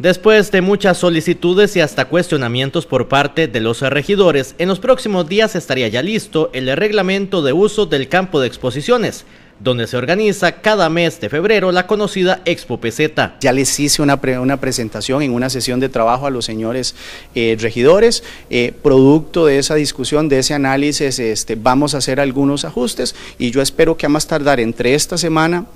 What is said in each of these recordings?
Después de muchas solicitudes y hasta cuestionamientos por parte de los regidores, en los próximos días estaría ya listo el reglamento de uso del campo de exposiciones, donde se organiza cada mes de febrero la conocida Expo PZ. Ya les hice una, una presentación en una sesión de trabajo a los señores eh, regidores, eh, producto de esa discusión, de ese análisis, este, vamos a hacer algunos ajustes y yo espero que a más tardar entre esta semana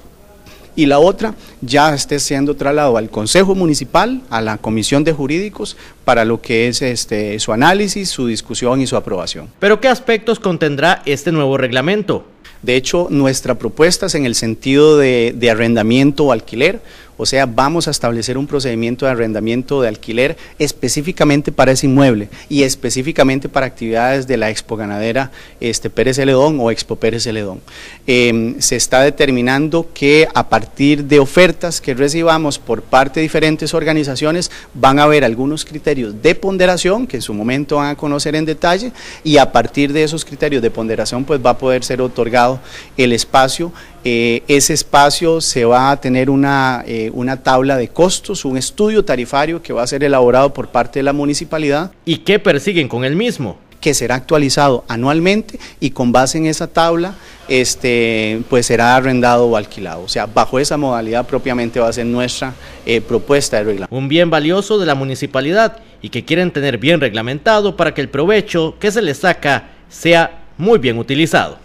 y la otra ya esté siendo trasladado al Consejo Municipal, a la Comisión de Jurídicos, para lo que es este, su análisis, su discusión y su aprobación. ¿Pero qué aspectos contendrá este nuevo reglamento? De hecho, nuestra propuesta es en el sentido de, de arrendamiento o alquiler, o sea, vamos a establecer un procedimiento de arrendamiento de alquiler específicamente para ese inmueble y específicamente para actividades de la Expo Ganadera este, Pérez Celedón o Expo Pérez Celedón. Em, se está determinando que a partir de ofertas que recibamos por parte de diferentes organizaciones van a haber algunos criterios de ponderación que en su momento van a conocer en detalle y a partir de esos criterios de ponderación pues va a poder ser otorgado el espacio eh, ese espacio se va a tener una, eh, una tabla de costos, un estudio tarifario que va a ser elaborado por parte de la municipalidad. ¿Y qué persiguen con el mismo? que será actualizado anualmente y con base en esa tabla este, pues será arrendado o alquilado. O sea, bajo esa modalidad propiamente va a ser nuestra eh, propuesta de reglamento. Un bien valioso de la municipalidad y que quieren tener bien reglamentado para que el provecho que se le saca sea muy bien utilizado.